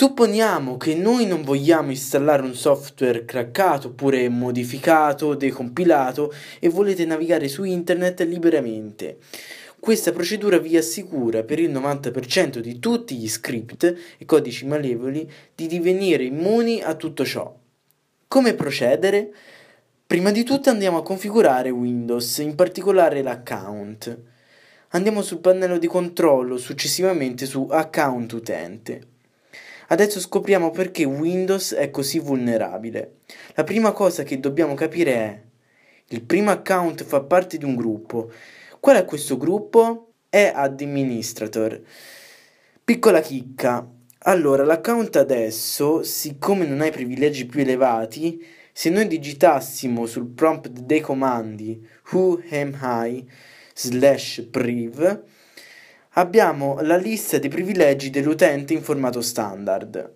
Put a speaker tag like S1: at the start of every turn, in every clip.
S1: Supponiamo che noi non vogliamo installare un software craccato oppure modificato, decompilato e volete navigare su internet liberamente. Questa procedura vi assicura per il 90% di tutti gli script e codici malevoli di divenire immuni a tutto ciò. Come procedere? Prima di tutto andiamo a configurare Windows, in particolare l'account. Andiamo sul pannello di controllo, successivamente su account utente. Adesso scopriamo perché Windows è così vulnerabile. La prima cosa che dobbiamo capire è il primo account fa parte di un gruppo. Qual è questo gruppo? È administrator. Piccola chicca. Allora, l'account adesso, siccome non ha i privilegi più elevati, se noi digitassimo sul prompt dei comandi who am I slash priv abbiamo la lista dei privilegi dell'utente in formato standard.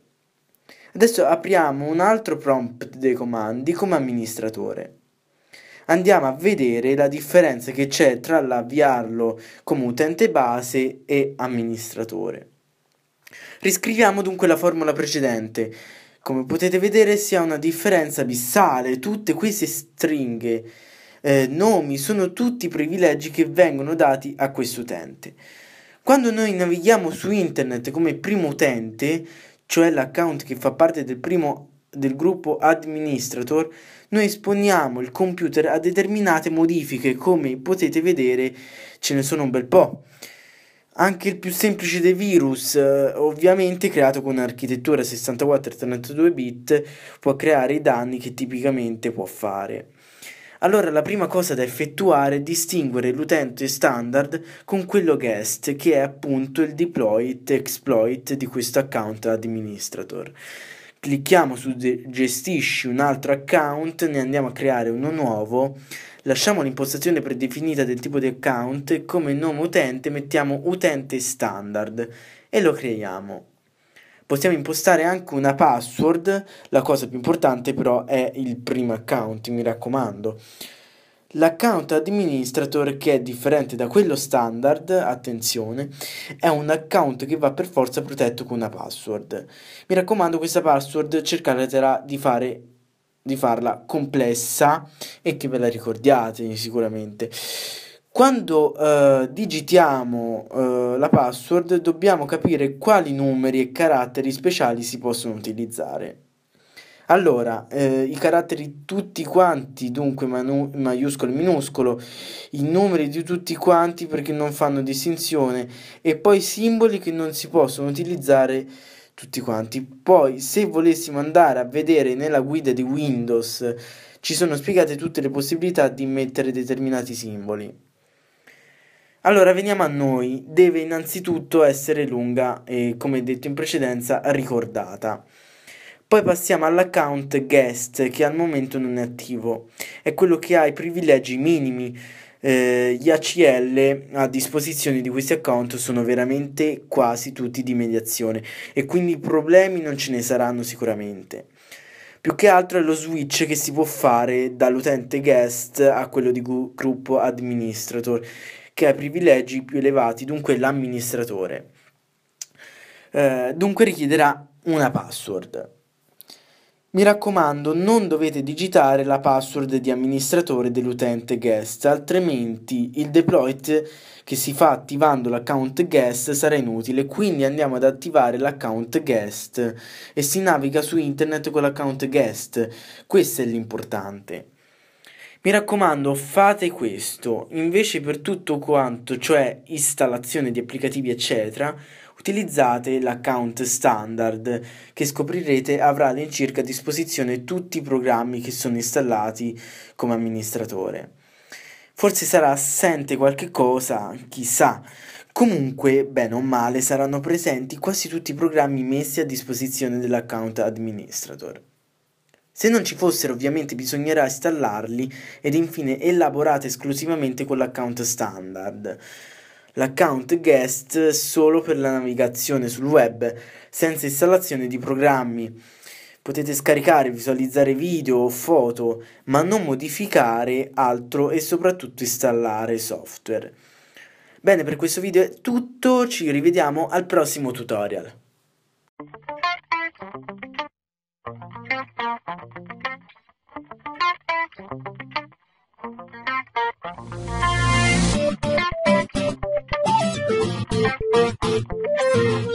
S1: Adesso apriamo un altro prompt dei comandi come amministratore. Andiamo a vedere la differenza che c'è tra l'avviarlo come utente base e amministratore. Riscriviamo dunque la formula precedente. Come potete vedere si ha una differenza abissale, tutte queste stringhe eh, nomi sono tutti privilegi che vengono dati a questo utente. Quando noi navighiamo su internet come primo utente, cioè l'account che fa parte del, primo, del gruppo administrator, noi esponiamo il computer a determinate modifiche, come potete vedere ce ne sono un bel po'. Anche il più semplice dei virus, eh, ovviamente creato con un'architettura 64 e 32 bit, può creare i danni che tipicamente può fare. Allora la prima cosa da effettuare è distinguere l'utente standard con quello guest, che è appunto il deployed exploit di questo account administrator. Clicchiamo su gestisci un altro account, ne andiamo a creare uno nuovo, lasciamo l'impostazione predefinita del tipo di account e come nome utente mettiamo utente standard e lo creiamo. Possiamo impostare anche una password, la cosa più importante però è il primo account, mi raccomando. L'account administrator che è differente da quello standard, attenzione, è un account che va per forza protetto con una password. Mi raccomando questa password cercatela di fare di farla complessa e che ve la ricordiate sicuramente. Quando eh, digitiamo eh, la password dobbiamo capire quali numeri e caratteri speciali si possono utilizzare. Allora, eh, i caratteri tutti quanti, dunque manu- maiuscolo e minuscolo, i numeri di tutti quanti perché non fanno distinzione e poi simboli che non si possono utilizzare tutti quanti. Poi, se volessimo andare a vedere nella guida di Windows, ci sono spiegate tutte le possibilità di mettere determinati simboli. Allora, veniamo a noi. Deve innanzitutto essere lunga e, come detto in precedenza, ricordata. Poi passiamo all'account guest che al momento non è attivo. È quello che ha i privilegi minimi. Eh, gli ACL a disposizione di questi account sono veramente quasi tutti di mediazione e quindi problemi non ce ne saranno sicuramente. Più che altro è lo switch che si può fare dall'utente guest a quello di gu- gruppo administrator che ha i privilegi più elevati, dunque l'amministratore. Eh, dunque richiederà una password. Mi raccomando, non dovete digitare la password di amministratore dell'utente guest, altrimenti il deployt che si fa attivando l'account guest sarà inutile. Quindi andiamo ad attivare l'account guest e si naviga su internet con l'account guest. Questo è l'importante. Mi raccomando, fate questo. Invece per tutto quanto, cioè installazione di applicativi eccetera, utilizzate l'account standard che scoprirete avrà all'incirca a disposizione tutti i programmi che sono installati come amministratore. Forse sarà assente qualche cosa, chissà. Comunque, bene o male, saranno presenti quasi tutti i programmi messi a disposizione dell'account administrator. Se non ci fossero ovviamente bisognerà installarli ed infine elaborate esclusivamente con l'account standard. L'account guest solo per la navigazione sul web, senza installazione di programmi. Potete scaricare, visualizzare video o foto, ma non modificare altro e soprattutto installare software. Bene, per questo video è tutto, ci rivediamo al prossimo tutorial. Thank you.